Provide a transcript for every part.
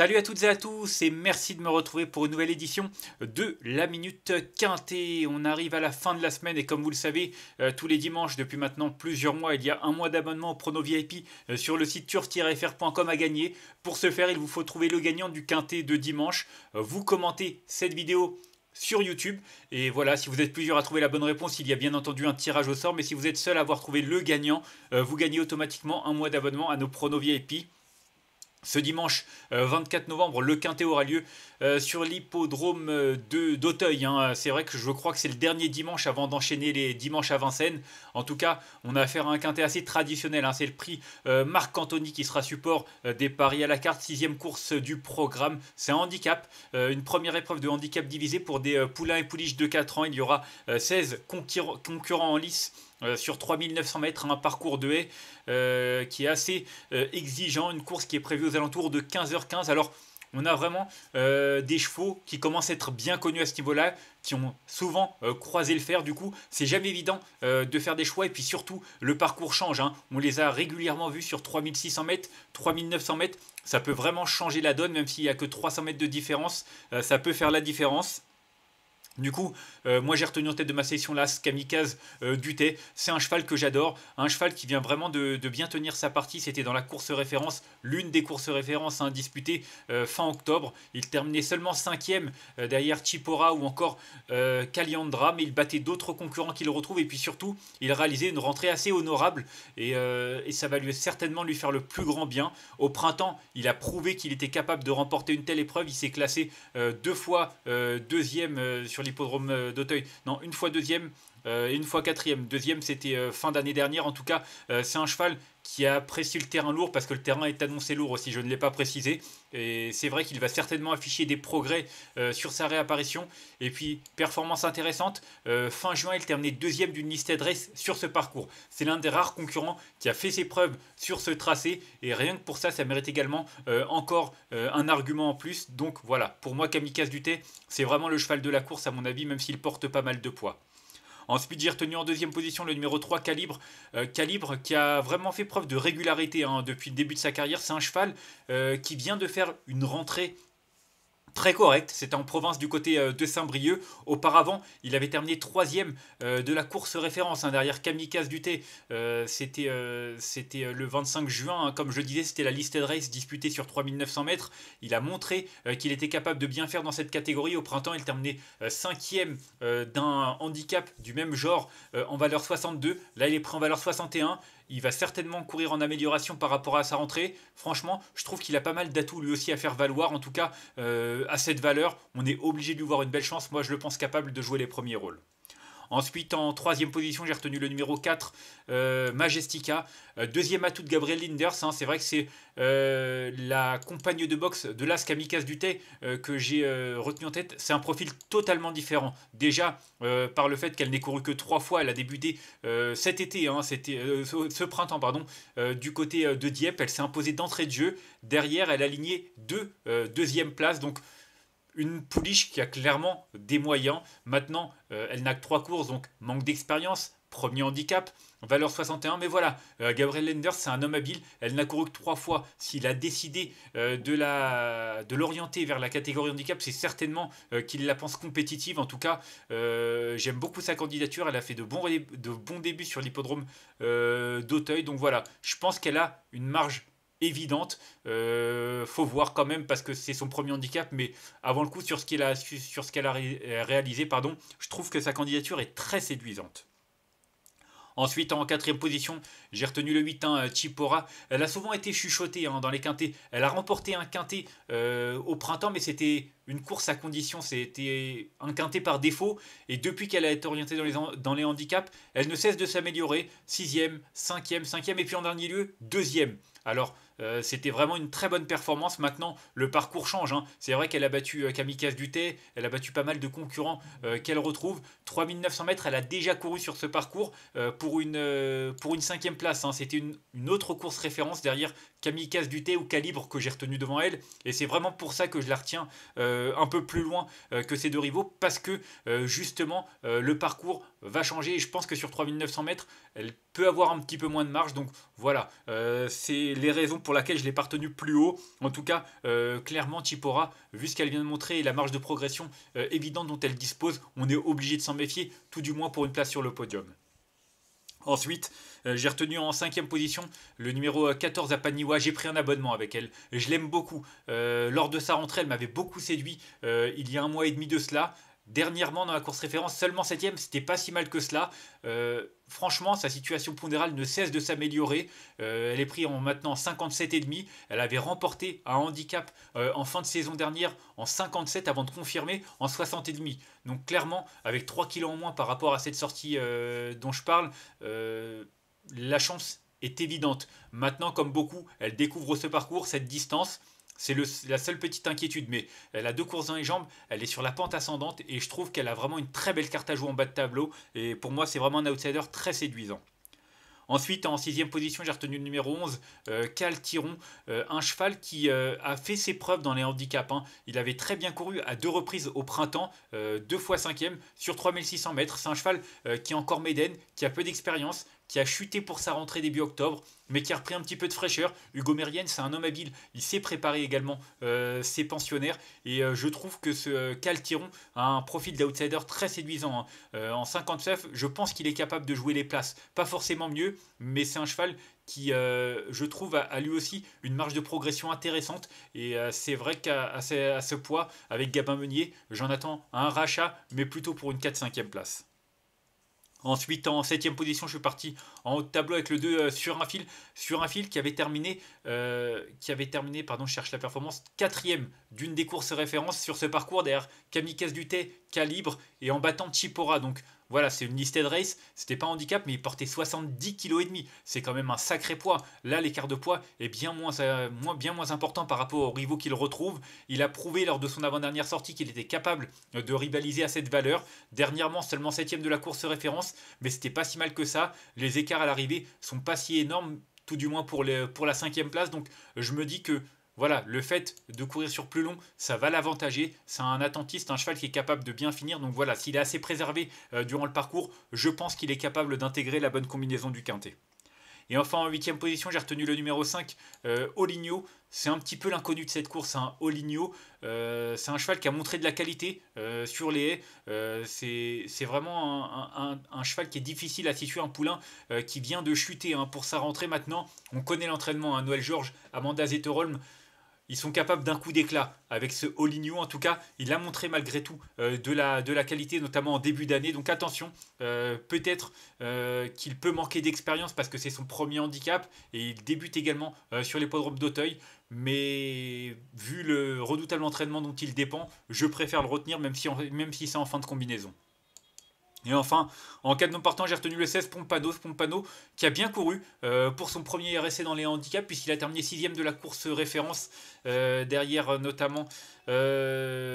Salut à toutes et à tous et merci de me retrouver pour une nouvelle édition de la Minute Quintée. On arrive à la fin de la semaine et comme vous le savez, euh, tous les dimanches depuis maintenant plusieurs mois, il y a un mois d'abonnement au prono VIP euh, sur le site turf-fr.com à gagner. Pour ce faire, il vous faut trouver le gagnant du Quintée de dimanche. Euh, vous commentez cette vidéo sur YouTube. Et voilà, si vous êtes plusieurs à trouver la bonne réponse, il y a bien entendu un tirage au sort, mais si vous êtes seul à avoir trouvé le gagnant, vous gagnez automatiquement un mois d'abonnement à nos prono VIP. Ce dimanche 24 euh, novembre, le quintet aura lieu euh, sur l'hippodrome euh, d'Auteuil. Hein. C'est vrai que je crois que c'est le dernier dimanche avant d'enchaîner les dimanches à Vincennes. En tout cas, on a affaire à un quintet assez traditionnel. Hein. C'est le prix Marc Anthony qui sera support des paris à la carte. Sixième course du programme. C'est un handicap. une première épreuve de handicap divisé pour des poulains et pouliches de 4 ans. Il y aura 16 concurrents en lice. Euh, sur 3900 mètres, un parcours de haie euh, qui est assez euh, exigeant, une course qui est prévue aux alentours de 15h15. Alors, on a vraiment des chevaux qui commencent à être bien connus à ce niveau-là, qui ont souvent croisé le fer. Du coup, c'est jamais évident de faire des choix. Et puis surtout, le parcours change. Hein. On les a régulièrement vus sur 3600 mètres, 3900 mètres. Ça peut vraiment changer la donne, même s'il n'y a que 300 mètres de différence. ça peut faire la différence. Du coup, euh, moi j'ai retenu en tête de ma session là Kamikaze euh, Duté. C'est un cheval que j'adore, un cheval qui vient vraiment de, bien tenir sa partie. C'était dans la course référence, l'une des courses références hein, disputées euh, fin octobre. Il terminait seulement cinquième euh, derrière Chipora ou encore Caliandra, mais il battait d'autres concurrents qu'il retrouve et puis surtout, il réalisait une rentrée assez honorable et, ça va lui certainement lui faire le plus grand bien. Au printemps, il a prouvé qu'il était capable de remporter une telle épreuve. Il s'est classé deux fois deuxième sur l'hippodrome euh, d'Auteuil. Non, une fois deuxième euh, et une fois quatrième. Deuxième, c'était euh, fin d'année dernière. En tout cas, c'est un cheval qui a apprécié le terrain lourd parce que le terrain est annoncé lourd aussi, je ne l'ai pas précisé. Et c'est vrai qu'il va certainement afficher des progrès euh, sur sa réapparition. Et puis, performance intéressante, euh, fin juin, il terminait deuxième d'une liste adresse sur ce parcours. C'est l'un des rares concurrents qui a fait ses preuves sur ce tracé. Et rien que pour ça, ça mérite également euh, encore un argument en plus. Donc voilà, pour moi, Kamikaze Duté, c'est vraiment le cheval de la course à mon avis, même s'il porte pas mal de poids. Ensuite, j'ai retenu en deuxième position le numéro 3, Calibre. Euh, Calibre qui a vraiment fait preuve de régularité hein, depuis le début de sa carrière. C'est un cheval euh, qui vient de faire une rentrée Très correct, c'était en province du côté euh, de Saint-Brieuc. Auparavant, il avait terminé troisième euh, de la course référence hein, derrière Kamikaze Duté. Euh, c'était le 25 juin, hein. comme je disais, c'était la listed race disputée sur 3900 mètres. Il a montré qu'il était capable de bien faire dans cette catégorie. Au printemps, il terminait cinquième d'un handicap du même genre en valeur 62. Là, il est pris en valeur 61. Il va certainement courir en amélioration par rapport à sa rentrée. Franchement, je trouve qu'il a pas mal d'atouts lui aussi à faire valoir. En tout cas, euh, à cette valeur, on est obligé de lui voir une belle chance. Moi, je le pense capable de jouer les premiers rôles. Ensuite, en troisième position, j'ai retenu le numéro 4, euh, Majestica. Euh, deuxième atout de Gabriel Linders. Hein. c'est vrai que c'est euh, la compagne de boxe de l'As Camicas du que j'ai retenu en tête. C'est un profil totalement différent. Déjà, par le fait qu'elle n'ait couru que trois fois, elle a débuté cet été, hein. ce, printemps, pardon, du côté de Dieppe. Elle s'est imposée d'entrée de jeu. Derrière, elle a aligné deux deuxièmes places. Donc, une pouliche qui a clairement des moyens. Maintenant, euh, elle n'a que trois courses, donc manque d'expérience, premier handicap, valeur 61. Mais voilà, euh, Gabriel Lenders, c'est un homme habile. Elle n'a couru que trois fois. S'il a décidé euh, de, de l'orienter vers la catégorie handicap, c'est certainement qu'il la pense compétitive. En tout cas, j'aime beaucoup sa candidature. Elle a fait de bons, de bons débuts sur l'hippodrome d'Auteuil. Donc voilà, je pense qu'elle a une marge évidente. Euh, faut voir quand même parce que c'est son premier handicap, mais avant le coup sur ce qu'elle a, sur ce qu'elle a euh, réalisé, pardon, je trouve que sa candidature est très séduisante. Ensuite, en quatrième position, j'ai retenu le 8, 1 euh, Chipora. Elle a souvent été chuchotée hein, dans les quintés. Elle a remporté un quinté au printemps, mais c'était une course à condition. C'était un quinté par défaut. Et depuis qu'elle a été orientée dans les, dans les handicaps, elle ne cesse de s'améliorer. Sixième, cinquième, cinquième, et puis en dernier lieu, deuxième. Alors, euh, c'était vraiment une très bonne performance. Maintenant, le parcours change. Hein. C'est vrai qu'elle a battu euh, Kamikaze Duté, elle a battu pas mal de concurrents euh, qu'elle retrouve. 3900 mètres, elle a déjà couru sur ce parcours pour, une, pour une cinquième place. Hein. C'était une, autre course référence derrière Kamikaze Duté ou Calibre que j'ai retenu devant elle. Et c'est vraiment pour ça que je la retiens un peu plus loin que ses deux rivaux parce que justement le parcours va changer. Et je pense que sur 3900 mètres, elle peut avoir un petit peu moins de marge. Donc voilà, euh, c'est les raisons pour lesquelles je l'ai pas retenu plus haut. En tout cas, euh, clairement, Chipora, vu ce qu'elle vient de montrer et la marge de progression euh, évidente dont elle dispose, on est obligé de s'en méfier, tout du moins pour une place sur le podium. Ensuite, j'ai retenu en cinquième position le numéro 14 à Paniwa. J'ai pris un abonnement avec elle. Je l'aime beaucoup. lors de sa rentrée, elle m'avait beaucoup séduit il y a un mois et demi de cela. Dernièrement, dans la course référence, seulement 7ème, c'était pas si mal que cela. Euh, franchement, sa situation pondérale ne cesse de s'améliorer. Euh, elle est prise en maintenant 57,5. Elle avait remporté un handicap euh, en fin de saison dernière en 57 avant de confirmer en 60,5. Donc clairement, avec 3 kilos en moins par rapport à cette sortie dont je parle, la chance est évidente. Maintenant, comme beaucoup, elle découvre ce parcours, cette distance. C'est la seule petite inquiétude, mais elle a deux courses dans les jambes, elle est sur la pente ascendante et je trouve qu'elle a vraiment une très belle carte à jouer en bas de tableau. Et pour moi, c'est vraiment un outsider très séduisant. Ensuite, en sixième position, j'ai retenu le numéro 11, euh, Cal Tiron, euh, un cheval qui euh, a fait ses preuves dans les handicaps. Hein. Il avait très bien couru à deux reprises au printemps, deux fois cinquième, sur 3600 mètres. C'est un cheval qui est encore méden, qui a peu d'expérience, qui a chuté pour sa rentrée début octobre, mais qui a repris un petit peu de fraîcheur. Hugo Merienne, c'est un homme habile, il sait préparer également euh, ses pensionnaires, et euh, je trouve que ce euh, Caltiron a un profil d'outsider très séduisant. Hein. en 59, je pense qu'il est capable de jouer les places, pas forcément mieux, mais c'est un cheval qui, je trouve, a, lui aussi une marge de progression intéressante. Et c'est vrai qu'à ce, poids, avec Gabin Meunier, j'en attends un rachat, mais plutôt pour une 4-5e place. Ensuite, en 7 position, je suis parti en haut de tableau avec le 2 euh, sur un fil. Sur un fil qui avait terminé, euh, qui avait terminé pardon, je cherche la performance, quatrième d'une des courses références sur ce parcours derrière Kamikaze Duté, Calibre et en battant Chipora. Donc voilà, c'est une listed race, c'était pas handicap, mais il portait 70 kg et demi. C'est quand même un sacré poids. Là, l'écart de poids est bien moins, euh, bien moins important par rapport aux rivaux qu'il retrouve. Il a prouvé lors de son avant-dernière sortie qu'il était capable euh, de rivaliser à cette valeur. Dernièrement, seulement 7ème de la course référence, mais c'était pas si mal que ça. Les écarts à l'arrivée sont pas si énormes, tout du moins pour, la pour la cinquième place. Donc, je me dis que voilà, le fait de courir sur plus long, ça va l'avantager. C'est un attentiste, un cheval qui est capable de bien finir. Donc voilà, s'il est assez préservé euh, durant le parcours, je pense qu'il est capable d'intégrer la bonne combinaison du quintet. Et enfin, en huitième position, j'ai retenu le numéro 5, euh, Oligno. C'est un petit peu l'inconnu de cette course, un hein, Oligno. Euh, c'est un cheval qui a montré de la qualité sur les haies. c'est vraiment un, cheval qui est difficile à situer, un poulain qui vient de chuter hein, pour sa rentrée maintenant. On connaît l'entraînement, hein, Noël Georges, Amanda Zetterholm ils sont capables d'un coup d'éclat. Avec ce Oligno, en tout cas, il a montré malgré tout euh, de, la, de la qualité, notamment en début d'année. Donc attention, euh, peut-être euh, qu'il peut manquer d'expérience parce que c'est son premier handicap et il débute également sur les robe d'Auteuil. Mais vu le redoutable entraînement dont il dépend, je préfère le retenir même si, même si c'est en fin de combinaison. Et enfin, en cas de non-partant, j'ai retenu le 16 Pompano, Pompano qui a bien couru euh, pour son premier RSC dans les handicaps, puisqu'il a terminé sixième de la course référence, euh, derrière euh, notamment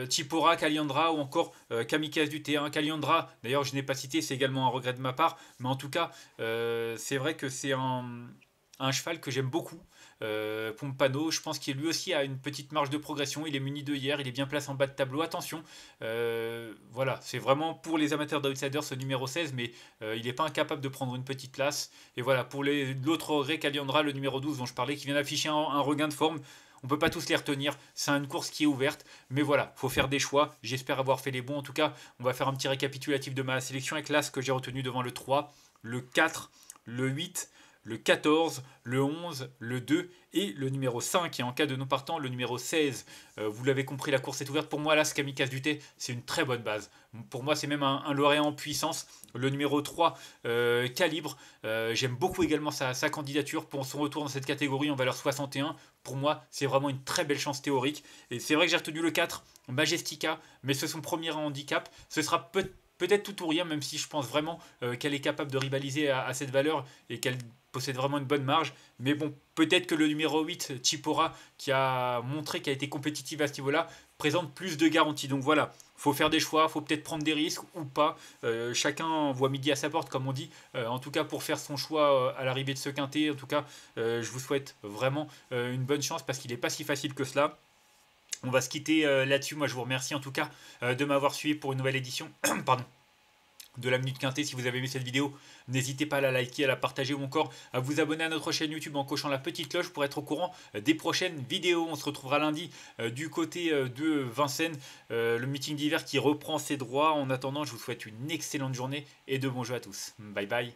Tipora, Chipora, ou encore Kamikaze du T1. Caliandra d'ailleurs, je n'ai pas cité, c'est également un regret de ma part, mais en tout cas, c'est vrai que c'est un, cheval que j'aime beaucoup. Euh, Pompano, je pense qu'il lui aussi a une petite marge de progression. Il est muni de hier, il est bien placé en bas de tableau. Attention, euh, voilà, c'est vraiment pour les amateurs d'outsiders ce numéro 16, mais euh, il n'est pas incapable de prendre une petite place. Et voilà, pour l'autre regret qu'Aliandra, le numéro 12 dont je parlais, qui vient d'afficher un, regain de forme. On peut pas tous les retenir. C'est une course qui est ouverte. Mais voilà, faut faire des choix. J'espère avoir fait les bons. En tout cas, on va faire un petit récapitulatif de ma sélection avec l'as que j'ai retenu devant le 3, le 4, le 8, le 14, le 11, le 2 et le numéro 5. Et en cas de non partant, le numéro 16. Euh, vous l'avez compris, la course est ouverte. Pour moi, là, ce Kamikaze thé, c'est une très bonne base. Pour moi, c'est même un, lauréat en puissance. Le numéro 3, euh, Calibre. Euh, j'aime beaucoup également sa, sa, candidature pour son retour dans cette catégorie en valeur 61. Pour moi, c'est vraiment une très belle chance théorique. Et c'est vrai que j'ai retenu le 4, Majestica, mais c'est son premier handicap. Ce sera peut-être peut-être tout ou rien, même si je pense vraiment euh, qu'elle est capable de rivaliser à, cette valeur et qu'elle possède vraiment une bonne marge. Mais bon, peut-être que le numéro 8, Chipora, qui a montré qu'elle a été compétitive à ce niveau-là, présente plus de garanties. Donc voilà, faut faire des choix, faut peut-être prendre des risques ou pas. Euh, chacun voit midi à sa porte, comme on dit. Euh, en tout cas, pour faire son choix à l'arrivée de ce quintet, en tout cas, je vous souhaite vraiment une bonne chance parce qu'il n'est pas si facile que cela. On va se quitter euh, là-dessus. Moi, je vous remercie en tout cas euh, de m'avoir suivi pour une nouvelle édition. Pardon de la Minute Quintée. Si vous avez aimé cette vidéo, n'hésitez pas à la liker, à la partager ou encore à vous abonner à notre chaîne YouTube en cochant la petite cloche pour être au courant euh, des prochaines vidéos. On se retrouvera lundi du côté de Vincennes, le meeting d'hiver qui reprend ses droits. En attendant, je vous souhaite une excellente journée et de bons jeux à tous. Bye bye.